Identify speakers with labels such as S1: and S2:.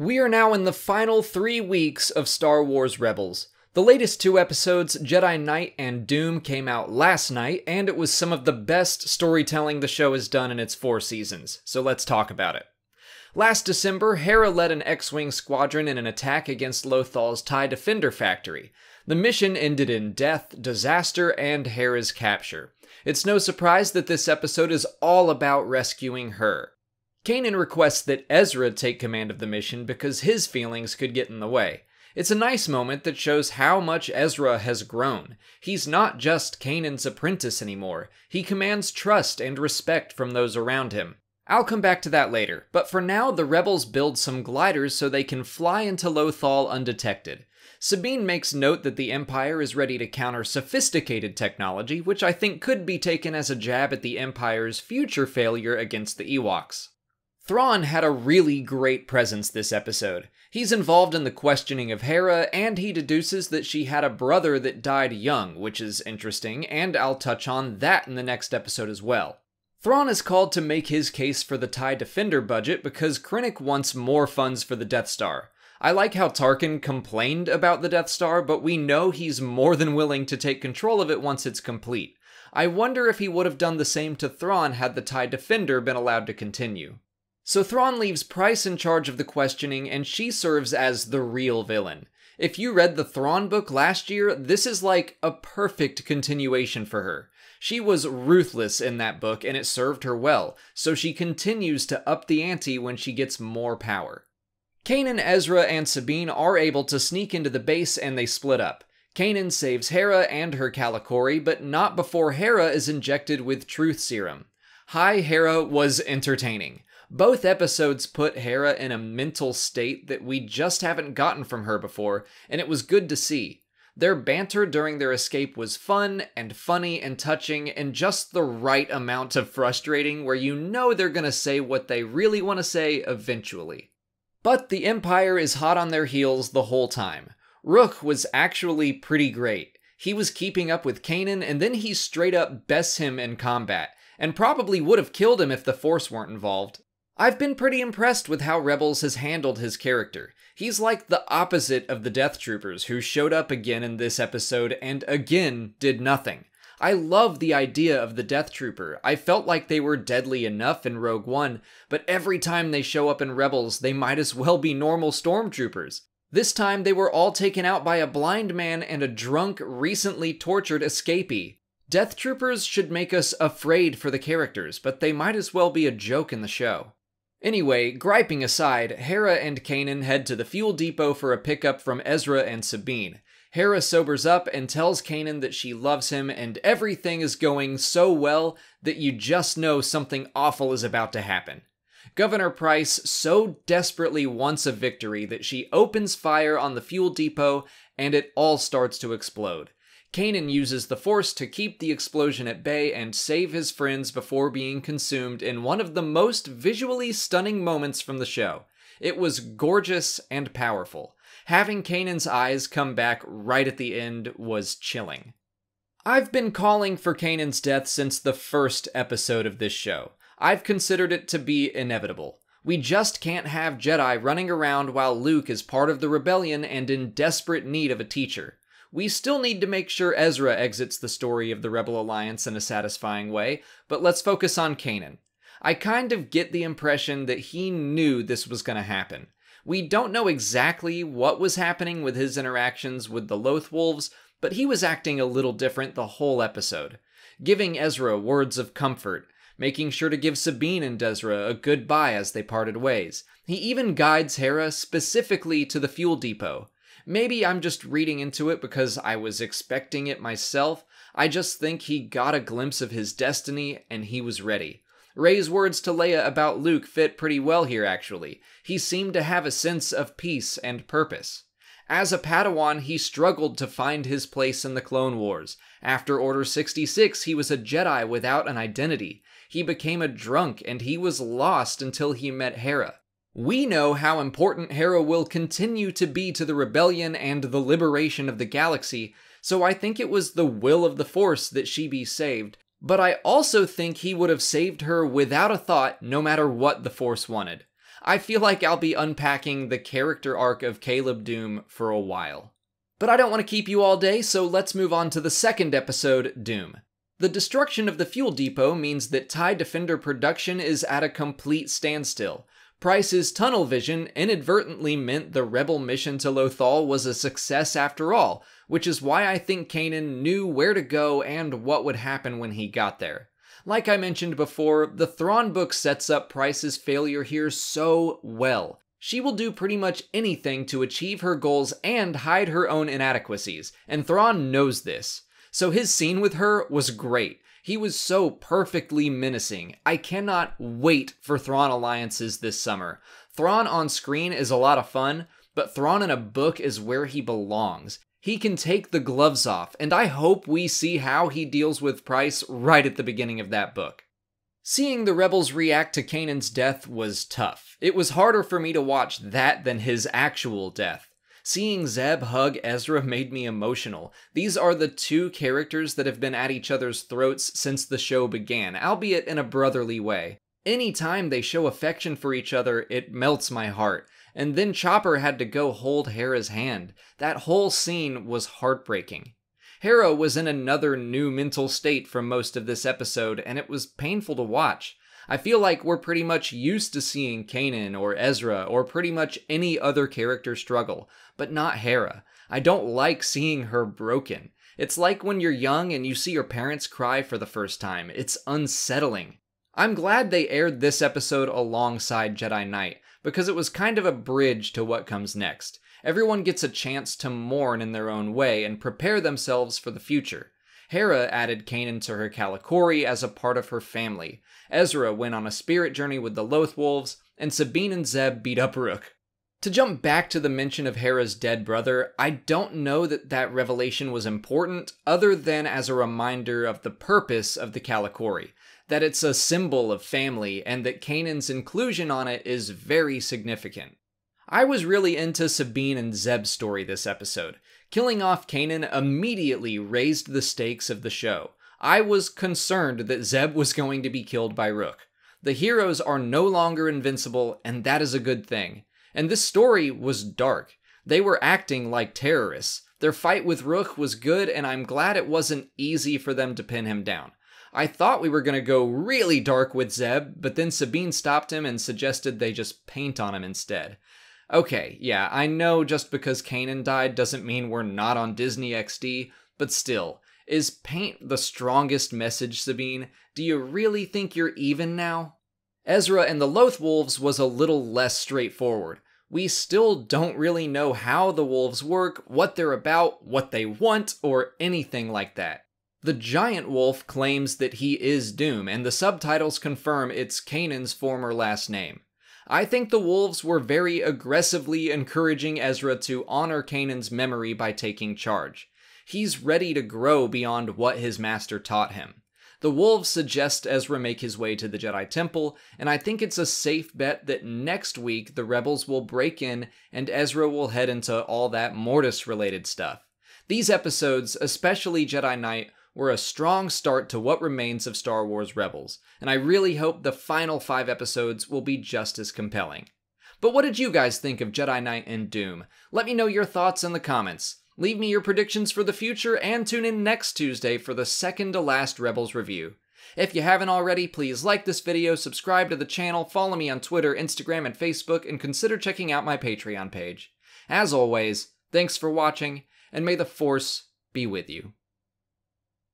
S1: We are now in the final three weeks of Star Wars Rebels. The latest two episodes, Jedi Knight and Doom, came out last night, and it was some of the best storytelling the show has done in its four seasons, so let's talk about it. Last December, Hera led an X Wing squadron in an attack against Lothal's TIE Defender factory. The mission ended in death, disaster, and Hera's capture. It's no surprise that this episode is all about rescuing her. Kanan requests that Ezra take command of the mission because his feelings could get in the way. It's a nice moment that shows how much Ezra has grown. He's not just Canaan's apprentice anymore, he commands trust and respect from those around him. I'll come back to that later, but for now, the rebels build some gliders so they can fly into Lothal undetected. Sabine makes note that the Empire is ready to counter sophisticated technology, which I think could be taken as a jab at the Empire's future failure against the Ewoks. Thrawn had a really great presence this episode. He's involved in the questioning of Hera, and he deduces that she had a brother that died young, which is interesting, and I'll touch on that in the next episode as well. Thrawn is called to make his case for the TIE Defender budget because Krennic wants more funds for the Death Star. I like how Tarkin complained about the Death Star, but we know he's more than willing to take control of it once it's complete. I wonder if he would have done the same to Thrawn had the TIE Defender been allowed to continue. So Thrawn leaves Price in charge of the questioning, and she serves as the real villain. If you read the Thrawn book last year, this is like a perfect continuation for her. She was ruthless in that book, and it served her well, so she continues to up the ante when she gets more power. Kanan, Ezra, and Sabine are able to sneak into the base and they split up. Kanan saves Hera and her Kalikori, but not before Hera is injected with truth serum. Hi, Hera was entertaining. Both episodes put Hera in a mental state that we just haven't gotten from her before, and it was good to see. Their banter during their escape was fun and funny and touching and just the right amount of frustrating where you know they're gonna say what they really wanna say eventually. But the Empire is hot on their heels the whole time. Rook was actually pretty great. He was keeping up with Kanan, and then he straight up bests him in combat, and probably would have killed him if the Force weren't involved. I've been pretty impressed with how Rebels has handled his character. He's like the opposite of the Death Troopers, who showed up again in this episode and again did nothing. I love the idea of the Death Trooper. I felt like they were deadly enough in Rogue One, but every time they show up in Rebels, they might as well be normal stormtroopers. This time, they were all taken out by a blind man and a drunk, recently tortured escapee. Death Troopers should make us afraid for the characters, but they might as well be a joke in the show. Anyway, griping aside, Hera and Kanan head to the fuel depot for a pickup from Ezra and Sabine. Hera sobers up and tells Kanan that she loves him and everything is going so well that you just know something awful is about to happen. Governor Price so desperately wants a victory that she opens fire on the fuel depot and it all starts to explode. Kanan uses the Force to keep the explosion at bay and save his friends before being consumed in one of the most visually stunning moments from the show. It was gorgeous and powerful. Having Kanan's eyes come back right at the end was chilling. I've been calling for Kanan's death since the first episode of this show. I've considered it to be inevitable. We just can't have Jedi running around while Luke is part of the rebellion and in desperate need of a teacher. We still need to make sure Ezra exits the story of the Rebel Alliance in a satisfying way, but let's focus on Kanan. I kind of get the impression that he knew this was going to happen. We don't know exactly what was happening with his interactions with the Lothwolves, Wolves, but he was acting a little different the whole episode, giving Ezra words of comfort, making sure to give Sabine and Desra a goodbye as they parted ways. He even guides Hera specifically to the fuel depot, Maybe I'm just reading into it because I was expecting it myself. I just think he got a glimpse of his destiny and he was ready. Ray's words to Leia about Luke fit pretty well here, actually. He seemed to have a sense of peace and purpose. As a Padawan, he struggled to find his place in the Clone Wars. After Order 66, he was a Jedi without an identity. He became a drunk and he was lost until he met Hera. We know how important Hera will continue to be to the rebellion and the liberation of the galaxy, so I think it was the will of the Force that she be saved, but I also think he would have saved her without a thought no matter what the Force wanted. I feel like I'll be unpacking the character arc of Caleb Doom for a while. But I don't want to keep you all day, so let's move on to the second episode, Doom. The destruction of the fuel depot means that TIE Defender production is at a complete standstill, Price's tunnel vision inadvertently meant the rebel mission to Lothal was a success after all, which is why I think Kanan knew where to go and what would happen when he got there. Like I mentioned before, the Thrawn book sets up Price's failure here so well. She will do pretty much anything to achieve her goals and hide her own inadequacies, and Thrawn knows this. So his scene with her was great, he was so perfectly menacing. I cannot wait for Thrawn alliances this summer. Thrawn on screen is a lot of fun, but Thrawn in a book is where he belongs. He can take the gloves off, and I hope we see how he deals with Price right at the beginning of that book. Seeing the rebels react to Kanan's death was tough. It was harder for me to watch that than his actual death. Seeing Zeb hug Ezra made me emotional. These are the two characters that have been at each other's throats since the show began, albeit in a brotherly way. Any time they show affection for each other, it melts my heart. And then Chopper had to go hold Hera's hand. That whole scene was heartbreaking. Hera was in another new mental state for most of this episode, and it was painful to watch. I feel like we're pretty much used to seeing Kanan or Ezra or pretty much any other character struggle, but not Hera. I don't like seeing her broken. It's like when you're young and you see your parents cry for the first time. It's unsettling. I'm glad they aired this episode alongside Jedi Knight, because it was kind of a bridge to what comes next. Everyone gets a chance to mourn in their own way and prepare themselves for the future. Hera added Canaan to her Kalikori as a part of her family. Ezra went on a spirit journey with the Lothwolves, and Sabine and Zeb beat up Rook. To jump back to the mention of Hera's dead brother, I don't know that that revelation was important other than as a reminder of the purpose of the Kalikori, that it's a symbol of family and that Canaan's inclusion on it is very significant. I was really into Sabine and Zeb's story this episode. Killing off Kanan immediately raised the stakes of the show. I was concerned that Zeb was going to be killed by Rook. The heroes are no longer invincible, and that is a good thing. And this story was dark. They were acting like terrorists. Their fight with Rook was good, and I'm glad it wasn't easy for them to pin him down. I thought we were going to go really dark with Zeb, but then Sabine stopped him and suggested they just paint on him instead. Okay, yeah, I know just because Kanan died doesn't mean we're not on Disney XD, but still, is paint the strongest message, Sabine? Do you really think you're even now? Ezra and the Loth Wolves was a little less straightforward. We still don't really know how the wolves work, what they're about, what they want, or anything like that. The giant wolf claims that he is Doom, and the subtitles confirm it's Kanan's former last name. I think the Wolves were very aggressively encouraging Ezra to honor Canaan's memory by taking charge. He's ready to grow beyond what his master taught him. The Wolves suggest Ezra make his way to the Jedi Temple, and I think it's a safe bet that next week the rebels will break in and Ezra will head into all that Mortis related stuff. These episodes, especially Jedi Knight, were a strong start to what remains of Star Wars Rebels, and I really hope the final five episodes will be just as compelling. But what did you guys think of Jedi Knight and Doom? Let me know your thoughts in the comments. Leave me your predictions for the future and tune in next Tuesday for the second to last Rebels review. If you haven't already, please like this video, subscribe to the channel, follow me on Twitter, Instagram, and Facebook, and consider checking out my Patreon page. As always, thanks for watching, and may the Force be with you.